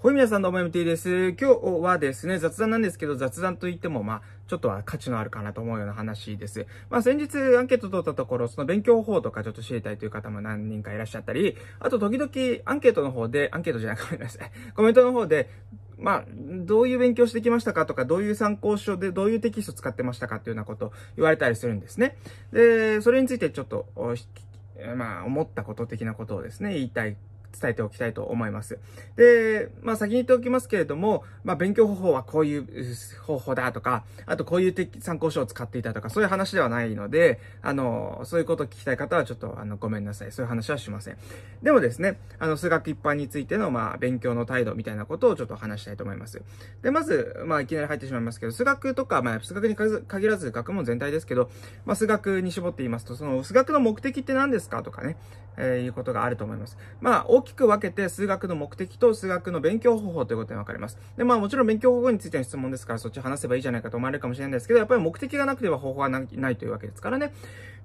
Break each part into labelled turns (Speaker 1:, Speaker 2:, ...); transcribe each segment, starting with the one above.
Speaker 1: ほい皆さんどうも MT です。今日はですね、雑談なんですけど、雑談といっても、まあ、ちょっとは価値のあるかなと思うような話です。まあ、先日アンケート取ったところ、その勉強法とかちょっと知りたいという方も何人かいらっしゃったり、あと時々アンケートの方で、アンケートじゃない、ごめんなさい。コメントの方で、まあ、どういう勉強してきましたかとか、どういう参考書でどういうテキスト使ってましたかっていうようなこと言われたりするんですね。で、それについてちょっと、まあ、思ったこと的なことをですね、言いたい伝えておきたいと思います。で、まあ先に言っておきますけれども、まあ勉強方法はこういう方法だとか、あとこういう参考書を使っていたとか、そういう話ではないので、あの、そういうことを聞きたい方はちょっとあのごめんなさい。そういう話はしません。でもですね、あの数学一般についてのまあ勉強の態度みたいなことをちょっと話したいと思います。で、まず、まあいきなり入ってしまいますけど、数学とか、まあ数学に限らず学問全体ですけど、まあ数学に絞って言いますと、その数学の目的って何ですかとかね、えー、いうことがあると思います。まあ、大きく分けて数学の目的と数学の勉強方法ということに分かります。で、まあ、もちろん勉強方法についての質問ですから、そっち話せばいいじゃないかと思われるかもしれないんですけど、やっぱり目的がなくては方法はないというわけですからね。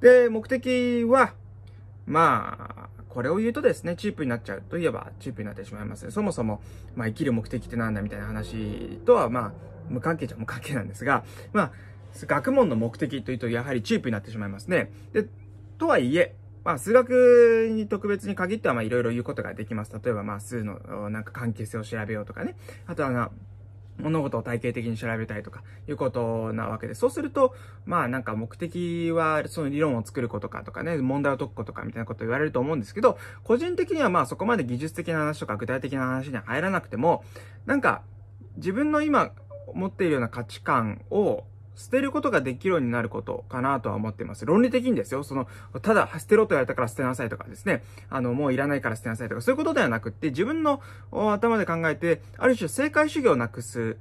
Speaker 1: で、目的は、まあ、これを言うとですね、チープになっちゃうといえばチープになってしまいます。そもそも、まあ、生きる目的ってなんだみたいな話とは、まあ、無関係じゃ無関係なんですが、まあ、学問の目的というと、やはりチープになってしまいますね。で、とはいえ、まあ、数学に特別に限っては、まあ、いろいろ言うことができます。例えば、まあ、数の、なんか関係性を調べようとかね。あとはな、物事を体系的に調べたいとかいうことなわけで、そうすると、まあなんか目的はその理論を作ることかとかね、問題を解くことかみたいなこと言われると思うんですけど、個人的にはまあそこまで技術的な話とか具体的な話に入らなくても、なんか自分の今持っているような価値観を捨てることができるようになることかなとは思ってます。論理的にですよ。その、ただ、捨てろと言われたから捨てなさいとかですね。あの、もういらないから捨てなさいとか、そういうことではなくって、自分の頭で考えて、ある種正解主義をなくす。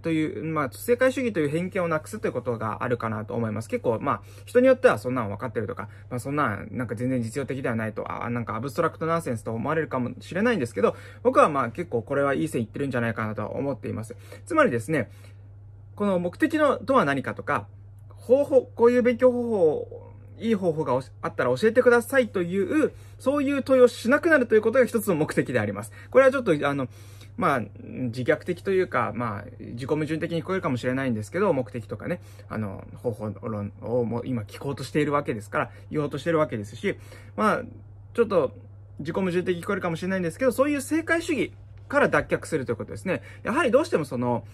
Speaker 1: という、まあ、正解主義という偏見をなくすということがあるかなと思います。結構、まあ、人によってはそんなん分かってるとか、まあ、そんなん、なんか全然実用的ではないと、あ、なんかアブストラクトナンセンスと思われるかもしれないんですけど、僕はまあ、結構これはいい線いってるんじゃないかなとは思っています。つまりですね、この目的のとは何かとか、方法、こういう勉強方法、いい方法があったら教えてくださいという、そういう問いをしなくなるということが一つの目的であります。これはちょっと、あの、まあ、自虐的というか、まあ、自己矛盾的に聞こえるかもしれないんですけど、目的とかね、あの、方法論をもう今聞こうとしているわけですから、言おうとしているわけですし、まあ、ちょっと自己矛盾的に聞こえるかもしれないんですけど、そういう正解主義から脱却するということですね。やはりどうしてもその、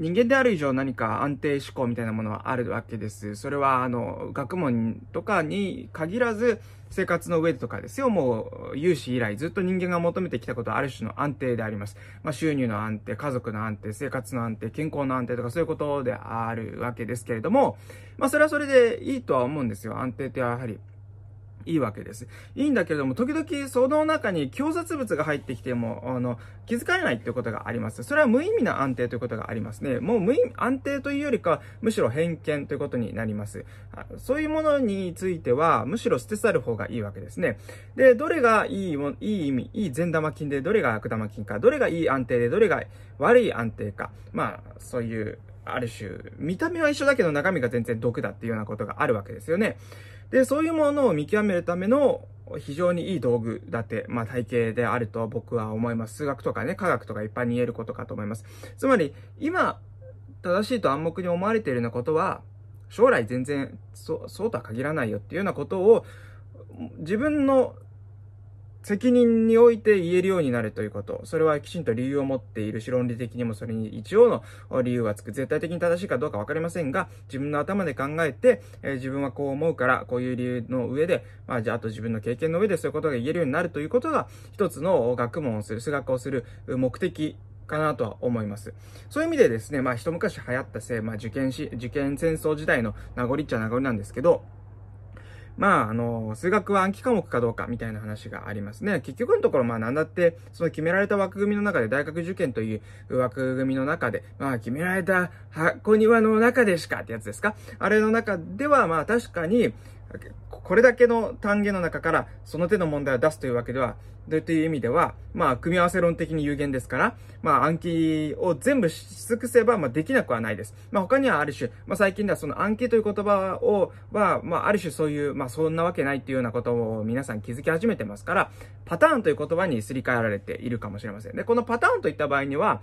Speaker 1: 人間である以上何か安定思考みたいなものはあるわけです。それは、あの、学問とかに限らず、生活の上でとかですよ。もう、有志以来ずっと人間が求めてきたことはある種の安定であります。まあ、収入の安定、家族の安定、生活の安定、健康の安定とかそういうことであるわけですけれども、まあ、それはそれでいいとは思うんですよ。安定ってやはり。いいわけです。いいんだけれども、時々その中に強殺物が入ってきても、あの、気づかれないっていうことがあります。それは無意味な安定ということがありますね。もう無意味、安定というよりか、むしろ偏見ということになります。そういうものについては、むしろ捨て去る方がいいわけですね。で、どれがいいも、いい意味、いい善玉菌で、どれが悪玉菌か、どれがいい安定で、どれが悪い安定か。まあ、そういう、ある種、見た目は一緒だけど中身が全然毒だっていうようなことがあるわけですよね。で、そういうものを見極めるための非常にいい道具だって、まあ体系であると僕は思います。数学とかね、科学とか一般に言えることかと思います。つまり、今、正しいと暗黙に思われているようなことは、将来全然そそうとは限らないよっていうようなことを自分の責任において言えるようになるということ。それはきちんと理由を持っているし、論理的にもそれに一応の理由がつく。絶対的に正しいかどうかわかりませんが、自分の頭で考えて、えー、自分はこう思うから、こういう理由の上で、まあ、じゃあ、あと自分の経験の上でそういうことが言えるようになるということが、一つの学問をする、数学をする目的かなとは思います。そういう意味でですね、まあ一昔流行ったせい、まあ受験し、受験戦争時代の名残っちゃ名残なんですけど、まあ、あの、数学は暗記科目かどうかみたいな話がありますね。結局のところ、まあ、なんだって、その決められた枠組みの中で、大学受験という枠組みの中で、まあ、決められた箱庭の中でしかってやつですかあれの中では、まあ、確かに、これだけの単元の中からその手の問題を出すというわけでは、という意味では、まあ、組み合わせ論的に有限ですから、まあ、暗記を全部し尽くせば、まあ、できなくはないです。まあ、他にはある種、まあ、最近ではその暗記という言葉を、は、まあ、ある種そういう、まあ、そんなわけないっていうようなことを皆さん気づき始めてますから、パターンという言葉にすり替えられているかもしれません。で、このパターンといった場合には、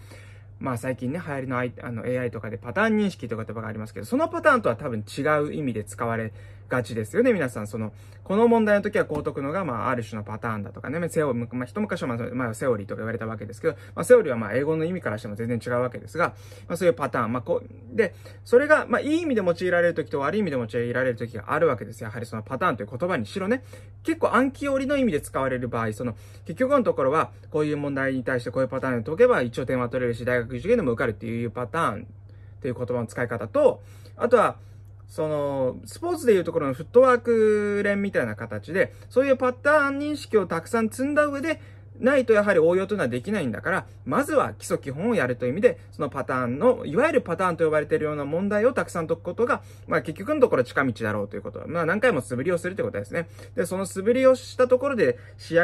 Speaker 1: まあ最近ね、流行りのあの AI とかでパターン認識という言葉がありますけど、そのパターンとは多分違う意味で使われがちですよね、皆さん。その、この問題の時はこう解くのが、まあ、ある種のパターンだとかね、セオまあ、一昔は、まあ、まセオリーと言われたわけですけど、まあ、セオリーはまあ、英語の意味からしても全然違うわけですが、まあ、そういうパターン、まあ、こう、で、それが、まあ、いい意味で用いられる時と悪い意味で用いられる時があるわけです。やはりそのパターンという言葉にしろね、結構暗記折りの意味で使われる場合、その、結局のところは、こういう問題に対してこういうパターンで解けば、一応点は取れるし、大学受験でも受かるっていうパターンっていう言葉の使い方と、あとは、その、スポーツでいうところのフットワーク連みたいな形で、そういうパターン認識をたくさん積んだ上で、ないとやはり応用というのはできないんだから、まずは基礎基本をやるという意味で、そのパターンの、いわゆるパターンと呼ばれているような問題をたくさん解くことが、まあ結局のところ近道だろうということ。まあ何回も素振りをするということですね。で、その素振りをしたところで、試合、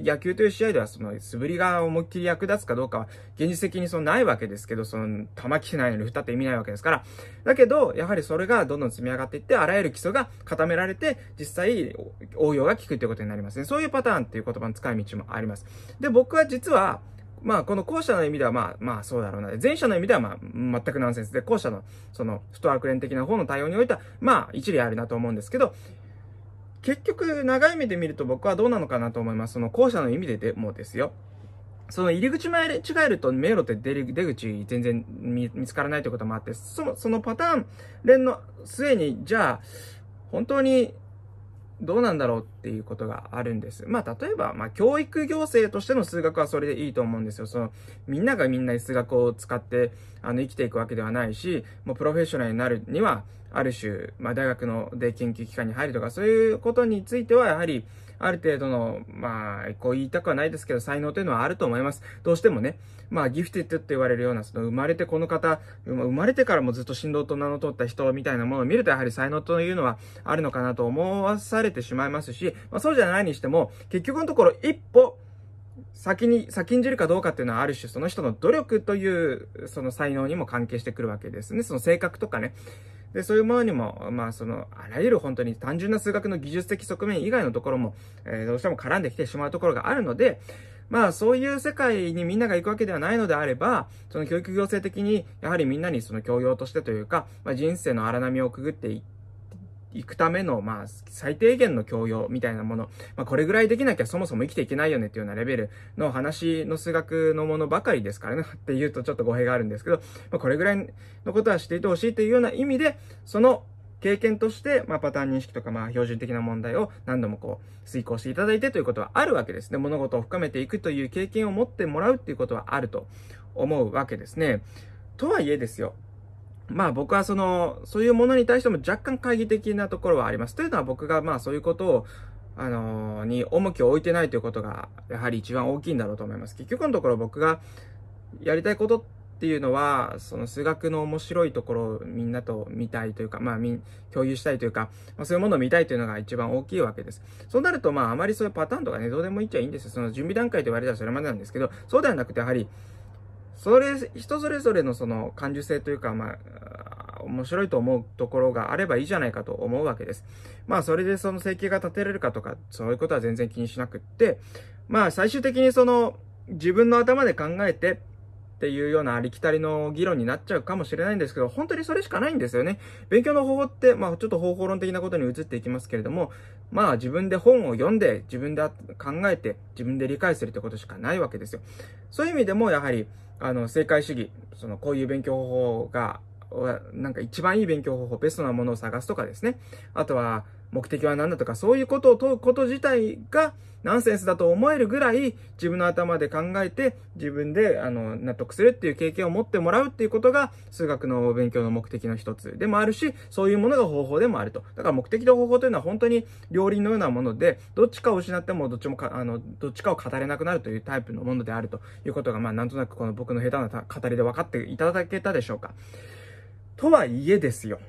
Speaker 1: 野球という試合ではその素振りが思いっきり役立つかどうかは、現実的にそのないわけですけど、その、玉木市内の振ったって意味ないわけですから。だけど、やはりそれがどんどん積み上がっていって、あらゆる基礎が固められて、実際応用が効くということになりますね。そういうパターンっていう言葉の使い道もあります。ます。で、僕は実は、まあ、この後者の意味では、まあ、まあ、そうだろうな。前者の意味では、まあ、全くナンセンスで、後者の、その、スト不当悪連的な方の対応においては、まあ、一理あるなと思うんですけど、結局、長い目で見ると僕はどうなのかなと思います。その、後者の意味ででもですよ。その入り口前で違えると迷路って出口全然見つからないということもあって、その、そのパターン連の末に、じゃあ、本当にどうなんだろうっていうことがあるんです。まあ、例えば、まあ、教育行政としての数学はそれでいいと思うんですよ。その、みんながみんな数学を使って、あの、生きていくわけではないし、もうプロフェッショナルになるには、ある種、まあ、大学ので研究機関に入るとか、そういうことについては、やはり、ある程度の、まあ、こう言いたくはないですけど、才能というのはあると思います。どうしてもね、まあ、ギフティッドって言われるような、その生まれてこの方、生まれてからもずっと振動と名の取った人みたいなものを見ると、やはり才能というのはあるのかなと思わされてしまいますし、まあ、そうじゃないにしても、結局のところ一歩、先に、先んじるかどうかっていうのはある種、その人の努力という、その才能にも関係してくるわけですね。その性格とかね。で、そういうものにも、まあその、あらゆる本当に単純な数学の技術的側面以外のところも、えー、どうしても絡んできてしまうところがあるので、まあそういう世界にみんなが行くわけではないのであれば、その教育行政的にやはりみんなにその教養としてというか、まあ、人生の荒波をくぐっていって、行くための、まあ、最低限の教養みたいなもの、まあ、これぐらいできなきゃそもそも生きていけないよねっていうようなレベルの話の数学のものばかりですからね、って言うとちょっと語弊があるんですけど、まあ、これぐらいのことはしていてほしいというような意味で、その経験として、まあ、パターン認識とか、まあ、標準的な問題を何度もこう、遂行していただいてということはあるわけですね。物事を深めていくという経験を持ってもらうっていうことはあると思うわけですね。とはいえですよ。まあ僕はその、そういうものに対しても若干懐疑的なところはあります。というのは僕がまあそういうことを、あのー、に重きを置いてないということが、やはり一番大きいんだろうと思います。結局のところ僕がやりたいことっていうのは、その数学の面白いところをみんなと見たいというか、まあみ、共有したいというか、まあ、そういうものを見たいというのが一番大きいわけです。そうなるとまああまりそういうパターンとかね、どうでもいいっちゃいいんですよ。その準備段階と言われたらそれまでなんですけど、そうではなくてやはり、それ、人それぞれのその感受性というか、まあ、面白いと思うところがあればいいじゃないかと思うわけです。まあ、それでその生計が立てれるかとか、そういうことは全然気にしなくって、まあ、最終的にその、自分の頭で考えて、っていうようなありきたりの議論になっちゃうかもしれないんですけど、本当にそれしかないんですよね。勉強の方法って、まあちょっと方法論的なことに移っていきますけれども、まあ自分で本を読んで、自分で考えて、自分で理解するってことしかないわけですよ。そういう意味でもやはり、あの、正解主義、そのこういう勉強方法が、なんか一番いい勉強方法、ベストなものを探すとかですね。あとは、目的は何だとか、そういうことを問うこと自体が、ナンセンスだと思えるぐらい、自分の頭で考えて、自分で、あの、納得するっていう経験を持ってもらうっていうことが、数学の勉強の目的の一つでもあるし、そういうものが方法でもあると。だから目的と方法というのは本当に両輪のようなもので、どっちかを失っても、どっちもか、あの、どっちかを語れなくなるというタイプのものであるということが、まあ、なんとなくこの僕の下手な語りで分かっていただけたでしょうか。とはいえですよ。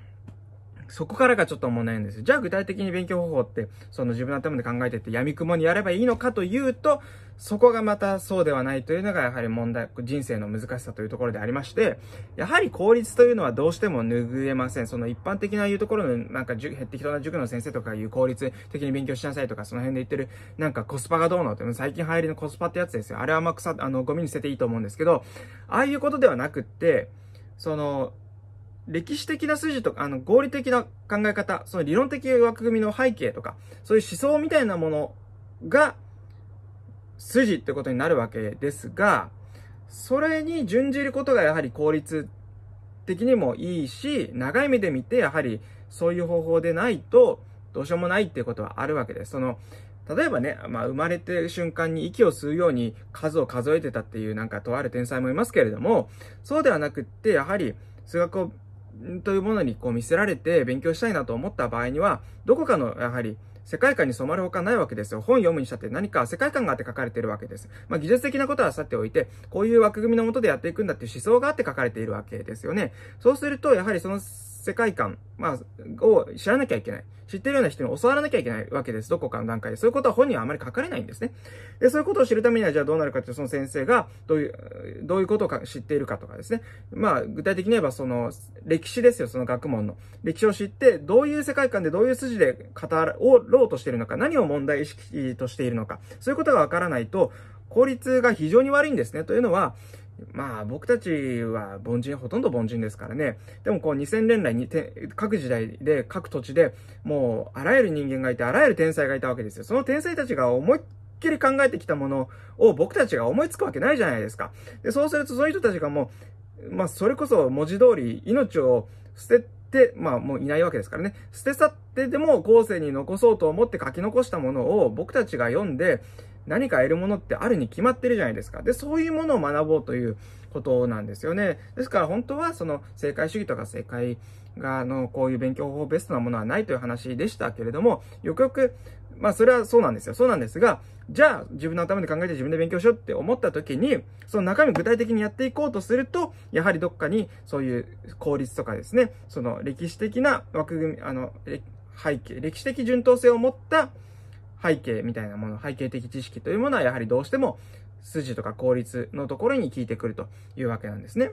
Speaker 1: そこからがちょっと問題なんですじゃあ具体的に勉強方法って、その自分の頭で考えてって闇雲にやればいいのかというと、そこがまたそうではないというのがやはり問題、人生の難しさというところでありまして、やはり効率というのはどうしても拭えません。その一般的な言うところの、なんか、減ってきたな塾の先生とかいう効率的に勉強しなさいとか、その辺で言ってる、なんかコスパがどうのって、最近流行りのコスパってやつですよ。あれはまあの、ゴミに捨てていいと思うんですけど、ああいうことではなくって、その、歴史的な筋とか、あの、合理的な考え方、その理論的枠組みの背景とか、そういう思想みたいなものが、筋ってことになるわけですが、それに準じることがやはり効率的にもいいし、長い目で見て、やはりそういう方法でないと、どうしようもないっていうことはあるわけです。その、例えばね、まあ、生まれてる瞬間に息を吸うように数を数えてたっていうなんかとある天才もいますけれども、そうではなくって、やはり数学をというものにこう見せられて勉強したいなと思った場合には、どこかのやはり世界観に染まるほかないわけですよ。本読むにしたって何か世界観があって書かれているわけです。まあ、技術的なことはさておいて、こういう枠組みのもとでやっていくんだっていう思想があって書かれているわけですよね。そうすると、やはりその世界観、まあ、を知らなきゃいけない。知ってるような人に教わらなきゃいけないわけです。どこかの段階で。そういうことは本人はあまり書かれないんですね。で、そういうことを知るためには、じゃあどうなるかっていうその先生が、どういう、どういうことを知っているかとかですね。まあ、具体的に言えば、その、歴史ですよ、その学問の。歴史を知って、どういう世界観で、どういう筋で語ろうとしているのか、何を問題意識としているのか、そういうことがわからないと、効率が非常に悪いんですね。というのは、まあ僕たちは凡人、ほとんど凡人ですからね。でもこう2000年来に各時代で各土地でもうあらゆる人間がいてあらゆる天才がいたわけですよ。その天才たちが思いっきり考えてきたものを僕たちが思いつくわけないじゃないですか。で、そうするとその人たちがもう、まあそれこそ文字通り命を捨てて、まあもういないわけですからね。捨て去ってでも後世に残そうと思って書き残したものを僕たちが読んで、何か得るものってあるに決まってるじゃないですか。で、そういうものを学ぼうということなんですよね。ですから本当はその正解主義とか正解が、の、こういう勉強方法ベストなものはないという話でしたけれども、よくよく、まあそれはそうなんですよ。そうなんですが、じゃあ自分の頭で考えて自分で勉強しようって思った時に、その中身具体的にやっていこうとすると、やはりどっかにそういう効率とかですね、その歴史的な枠組み、あの、背景、歴史的順当性を持った背景みたいなもの、背景的知識というものはやはりどうしても筋とか効率のところに効いてくるというわけなんですね。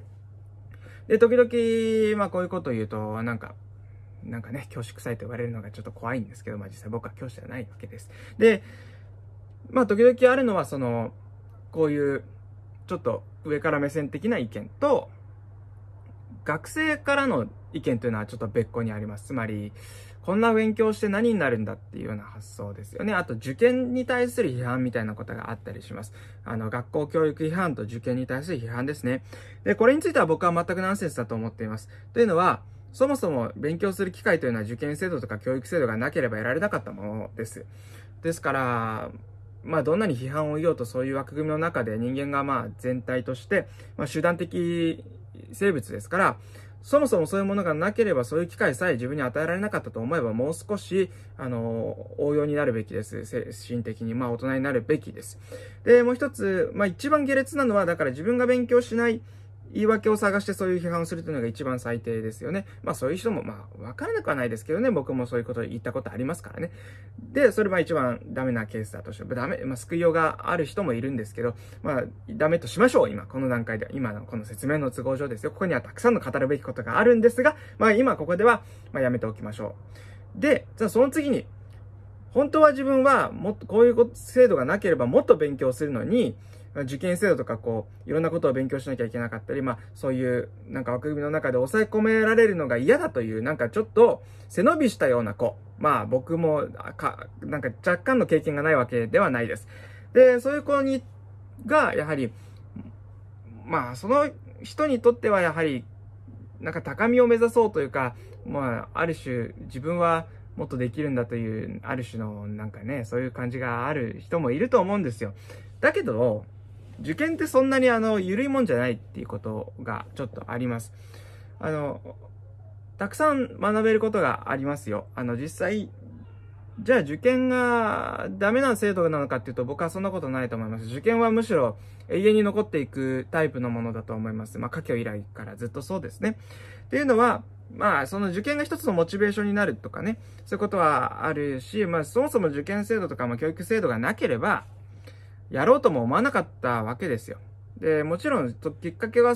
Speaker 1: で、時々、まあこういうことを言うと、なんか、なんかね、恐縮臭いと言われるのがちょっと怖いんですけど、まあ実際僕は教師ではないわけです。で、まあ時々あるのはその、こういう、ちょっと上から目線的な意見と、学生からの意見というのはちょっと別個にあります。つまり、こんな勉強して何になるんだっていうような発想ですよね。あと、受験に対する批判みたいなことがあったりします。あの、学校教育批判と受験に対する批判ですね。で、これについては僕は全くナンセンスだと思っています。というのは、そもそも勉強する機会というのは受験制度とか教育制度がなければ得られなかったものです。ですから、まあどんなに批判を言おうとそういう枠組みの中で人間がまあ全体として、まあ集団的生物ですから、そもそもそういうものがなければそういう機会さえ自分に与えられなかったと思えばもう少し、あの、応用になるべきです。精神的に。まあ大人になるべきです。で、もう一つ、まあ一番下劣なのは、だから自分が勉強しない、言い訳を探してそういう批判をするというのが一番最低ですよね。まあそういう人も、まあわからなくはないですけどね、僕もそういうこと言ったことありますからね。で、それは一番ダメなケースだとして、ダメ、まあ救いようがある人もいるんですけど、まあダメとしましょう、今、この段階で。今のこの説明の都合上ですよ。ここにはたくさんの語るべきことがあるんですが、まあ今ここでは、まあやめておきましょう。で、じゃあその次に、本当は自分はもっとこういう制度がなければもっと勉強するのに、受験制度とかこう、いろんなことを勉強しなきゃいけなかったり、まあそういうなんか枠組みの中で抑え込められるのが嫌だという、なんかちょっと背伸びしたような子。まあ僕もか、なんか若干の経験がないわけではないです。で、そういう子に、が、やはり、まあその人にとってはやはり、なんか高みを目指そうというか、まあある種自分はもっとできるんだという、ある種のなんかね、そういう感じがある人もいると思うんですよ。だけど、受験ってそんなにあの、緩いもんじゃないっていうことがちょっとあります。あの、たくさん学べることがありますよ。あの、実際、じゃあ受験がダメな制度なのかっていうと僕はそんなことないと思います。受験はむしろ永遠に残っていくタイプのものだと思います。まあ、家教以来からずっとそうですね。っていうのは、まあ、その受験が一つのモチベーションになるとかね、そういうことはあるし、まあ、そもそも受験制度とか、まあ、教育制度がなければ、やろうとも思わなかったわけですよ。で、もちろん、きっかけは、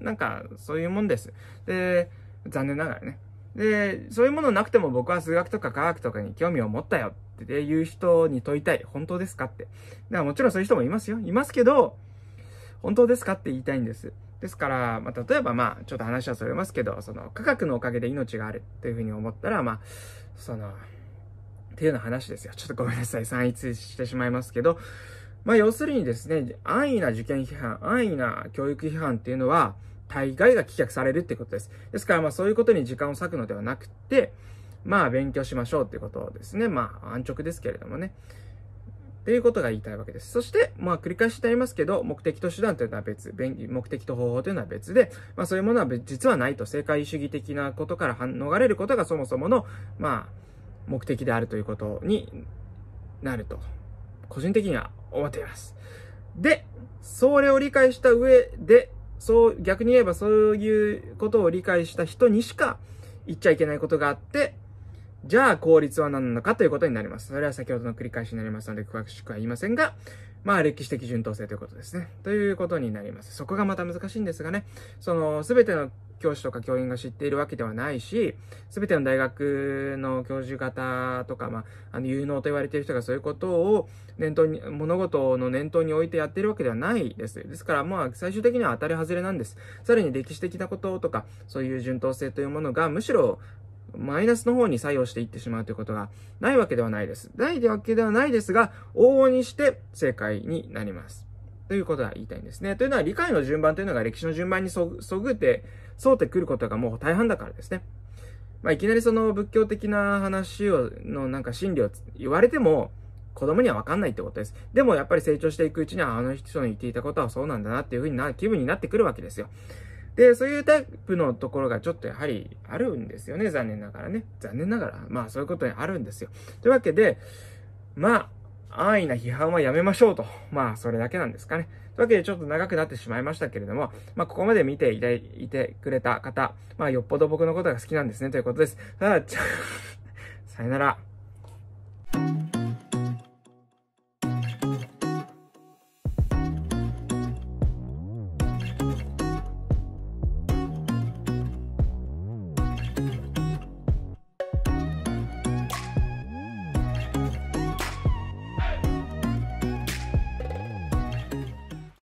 Speaker 1: なんか、そういうもんです。で、残念ながらね。で、そういうものなくても僕は数学とか科学とかに興味を持ったよっていう人に問いたい。本当ですかって。だからもちろんそういう人もいますよ。いますけど、本当ですかって言いたいんです。ですから、まあ、例えばまあ、ちょっと話はそれますけど、その、科学のおかげで命があるというふうに思ったら、まあ、その、っていうような話ですよ。ちょっとごめんなさい。散逸してしまいますけど、まあ、要するにですね、安易な受験批判、安易な教育批判っていうのは、大概が棄却されるってことです。ですから、まあ、そういうことに時間を割くのではなくて、まあ、勉強しましょうっていうことをですね、まあ、安直ですけれどもね。ということが言いたいわけです。そして、まあ繰り返しになりますけど、目的と手段というのは別、目的と方法というのは別で、まあそういうものは実はないと、正解主義的なことから逃れることがそもそもの、まあ、目的であるということになると、個人的には思っています。で、それを理解した上で、そう、逆に言えばそういうことを理解した人にしか言っちゃいけないことがあって、じゃあ効率は何なのかということになります。それは先ほどの繰り返しになりますので、詳しくは言いませんが、まあ歴史的順当性ということですね。ということになります。そこがまた難しいんですがね、その全ての教師とか教員が知っているわけではないし、すべての大学の教授方とか、まあ、あの有能と言われている人がそういうことを念頭に、物事の念頭に置いてやっているわけではないです。ですから、まあ最終的には当たり外れなんです。さらに歴史的なこととか、そういう順当性というものがむしろマイナスの方に作用していってしまうということがないわけではないです。ないわけではないですが、往々にして正解になります。ということが言いたいんですね。というのは理解の順番というのが歴史の順番にそぐって、そうてくることがもう大半だからですね。まあ、いきなりその仏教的な話を、のなんか真理を言われても、子供にはわかんないってことです。でもやっぱり成長していくうちには、あの人の言っていたことはそうなんだなっていうふうにな、気分になってくるわけですよ。で、そういうタイプのところがちょっとやはりあるんですよね。残念ながらね。残念ながら。まあそういうことにあるんですよ。というわけで、まあ、安易な批判はやめましょうと。まあそれだけなんですかね。というわけでちょっと長くなってしまいましたけれども、まあここまで見ていたいてくれた方、まあよっぽど僕のことが好きなんですねということです。さあ、さよなら。